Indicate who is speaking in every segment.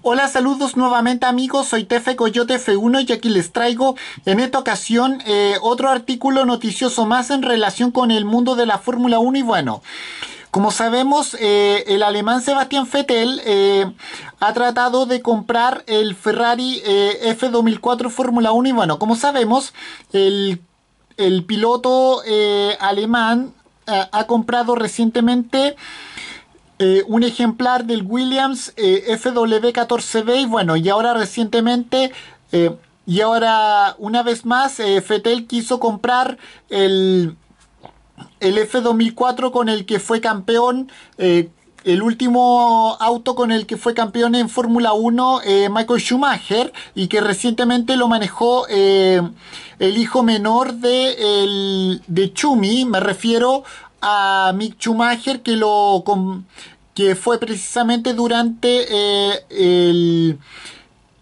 Speaker 1: Hola, saludos nuevamente amigos, soy Tefe Coyote F1 y aquí les traigo en esta ocasión eh, otro artículo noticioso más en relación con el mundo de la Fórmula 1 y bueno... Como sabemos, eh, el alemán Sebastián Vettel eh, ha tratado de comprar el Ferrari F2004 Fórmula 1 y bueno, como sabemos, el piloto alemán ha comprado recientemente eh, un ejemplar del Williams eh, FW14B y bueno, y ahora recientemente, eh, y ahora una vez más, Fetel quiso comprar el, el F2004 con el que fue campeón. el último auto con el que fue campeón en Fórmula 1, Michael Schumacher, y que recientemente lo manejó el hijo menor de, de Chumi, me refiero a Mick Schumacher que lo que fue precisamente durante eh,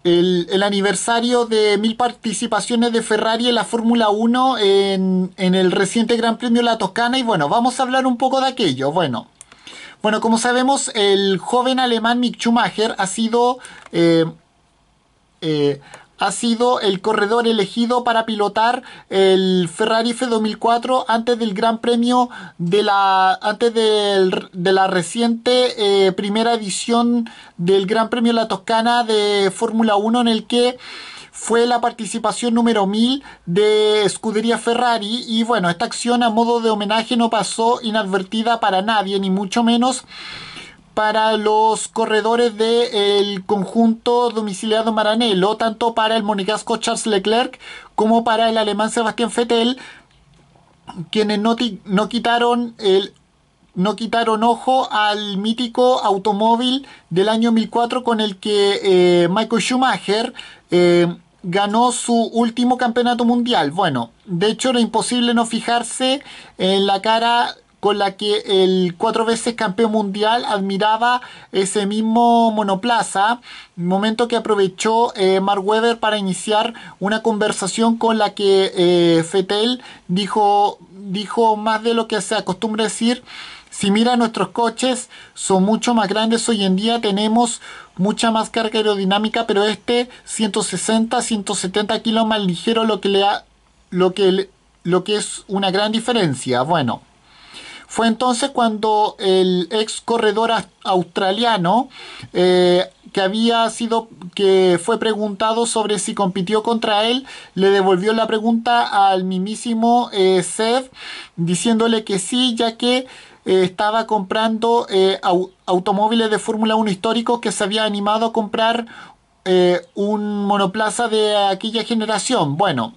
Speaker 1: el, aniversario de mil participaciones de Ferrari en la Fórmula 1 en, el reciente Gran Premio La Toscana y bueno, vamos a hablar un poco de aquello. Bueno, bueno como sabemos, el joven alemán Mick Schumacher ha sido... Eh, eh, ha sido el corredor elegido para pilotar el Ferrari F2004 antes del Gran Premio de la antes de la reciente eh, primera edición del Gran Premio de la Toscana de Fórmula 1 en el que fue la participación número 1000 de Escudería Ferrari y bueno, esta acción a modo de homenaje no pasó inadvertida para nadie, ni mucho menos para los corredores del conjunto domiciliado Maranello, tanto para el monegasco Charles Leclerc como para el alemán Sebastián Vettel, quienes no, quitaron el no quitaron ojo al mítico automóvil del año 2004 con el que eh, Michael Schumacher eh, ganó su último campeonato mundial. Bueno, de hecho era imposible no fijarse en la cara con la que el cuatro veces campeón mundial admiraba ese mismo monoplaza, momento que aprovechó eh, Mark Webber para iniciar una conversación con la que eh, Fetel dijo, dijo más de lo que se acostumbra decir. Si mira nuestros coches, son mucho más grandes hoy en día, tenemos mucha más carga aerodinámica, pero este 160, 170 kilos más ligero, lo que, le lo que, lo que es una gran diferencia. Bueno. Fue entonces cuando el ex corredor australiano eh, que había sido que fue preguntado sobre si compitió contra él, le devolvió la pregunta al mismísimo eh, Seth diciéndole que sí, ya que eh, estaba comprando automóviles de Fórmula 1 históricos que se había animado a comprar un monoplaza de aquella generación. Bueno,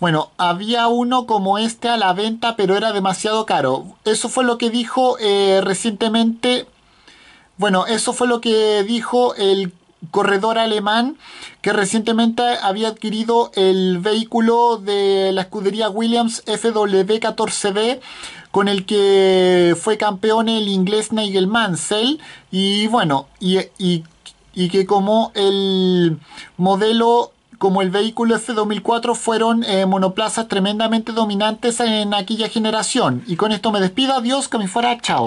Speaker 1: bueno, había uno como este a la venta, pero era demasiado caro. Eso fue lo que dijo eh, recientemente. Bueno, eso fue lo que dijo el corredor alemán que recientemente había adquirido el vehículo de la escudería Williams FW14B con el que fue campeón el inglés Nigel Mansell y bueno y que como el modelo como el vehículo F2004 fueron eh, monoplazas tremendamente dominantes en aquella generación. Y con esto me despido, adiós, que me fuera, chao.